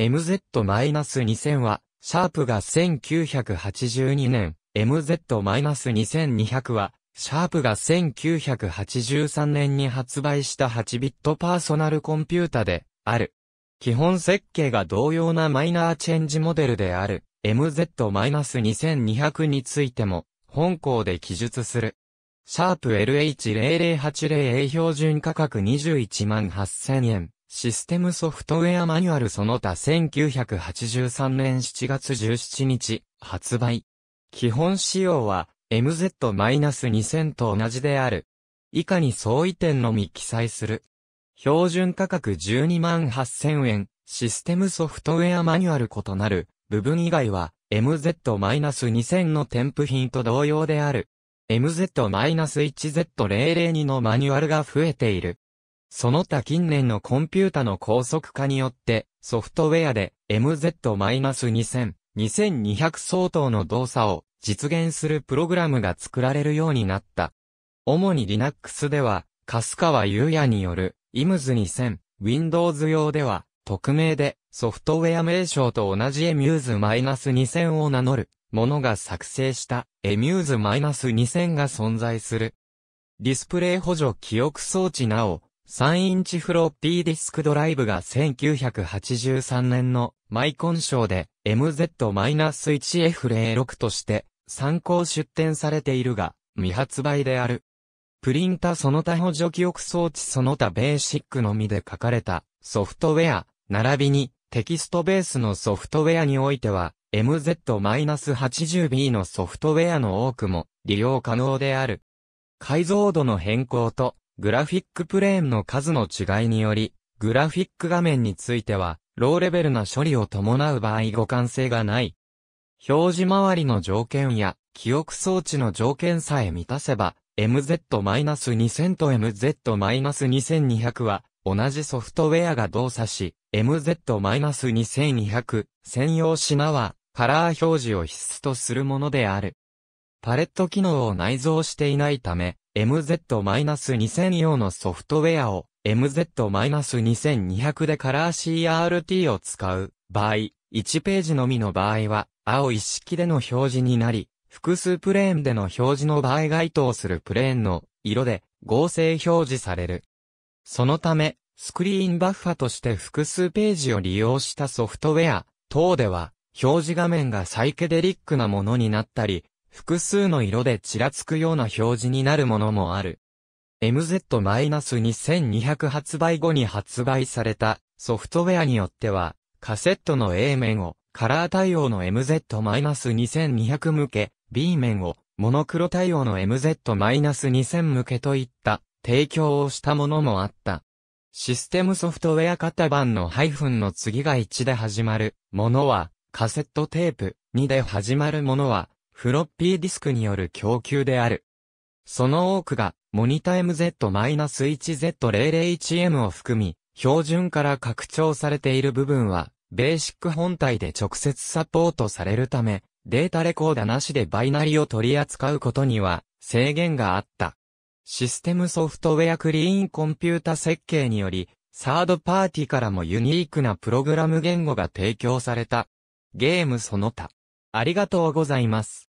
MZ-2000 は、シャープが1982年、MZ-2200 は、シャープが1983年に発売した8ビットパーソナルコンピュータで、ある。基本設計が同様なマイナーチェンジモデルである MZ-2200 についても本校で記述する。シャープ LH0080A 標準価格21万8000円。システムソフトウェアマニュアルその他1983年7月17日発売。基本仕様は MZ-2000 と同じである。以下に相違点のみ記載する。標準価格12万8000円、システムソフトウェアマニュアル異なる部分以外は MZ-2000 の添付品と同様である。MZ-1Z002 のマニュアルが増えている。その他近年のコンピュータの高速化によって、ソフトウェアで MZ-2000、2200相当の動作を実現するプログラムが作られるようになった。主に Linux では、カスカワユーヤによる IMS2000、Windows 用では、匿名でソフトウェア名称と同じ EMUSE-2000 を名乗るものが作成した EMUSE-2000 が存在する。ディスプレイ補助記憶装置なお、3インチフロッピーディスクドライブが1983年のマイコン賞で MZ-1F06 として参考出展されているが未発売である。プリンタその他補助記憶装置その他ベーシックのみで書かれたソフトウェア、並びにテキストベースのソフトウェアにおいては MZ-80B のソフトウェアの多くも利用可能である。解像度の変更とグラフィックプレーンの数の違いにより、グラフィック画面については、ローレベルな処理を伴う場合互換性がない。表示周りの条件や、記憶装置の条件さえ満たせば、MZ-2000 と MZ-2200 は、同じソフトウェアが動作し、MZ-2200 専用品は、カラー表示を必須とするものである。パレット機能を内蔵していないため、MZ-2000 用のソフトウェアを MZ-2200 でカラー CRT を使う場合、1ページのみの場合は、青一式での表示になり、複数プレーンでの表示の場合該当するプレーンの色で合成表示される。そのため、スクリーンバッファとして複数ページを利用したソフトウェア等では、表示画面がサイケデリックなものになったり、複数の色でちらつくような表示になるものもある。MZ-2200 発売後に発売されたソフトウェアによっては、カセットの A 面をカラー対応の MZ-2200 向け、B 面をモノクロ対応の MZ-2000 向けといった提供をしたものもあった。システムソフトウェア型版のハイフンの次が1で始まるものは、カセットテープ2で始まるものは、フロッピーディスクによる供給である。その多くが、モニタ MZ-1Z001M を含み、標準から拡張されている部分は、ベーシック本体で直接サポートされるため、データレコーダーなしでバイナリを取り扱うことには制限があった。システムソフトウェアクリーンコンピュータ設計により、サードパーティからもユニークなプログラム言語が提供された。ゲームその他。ありがとうございます。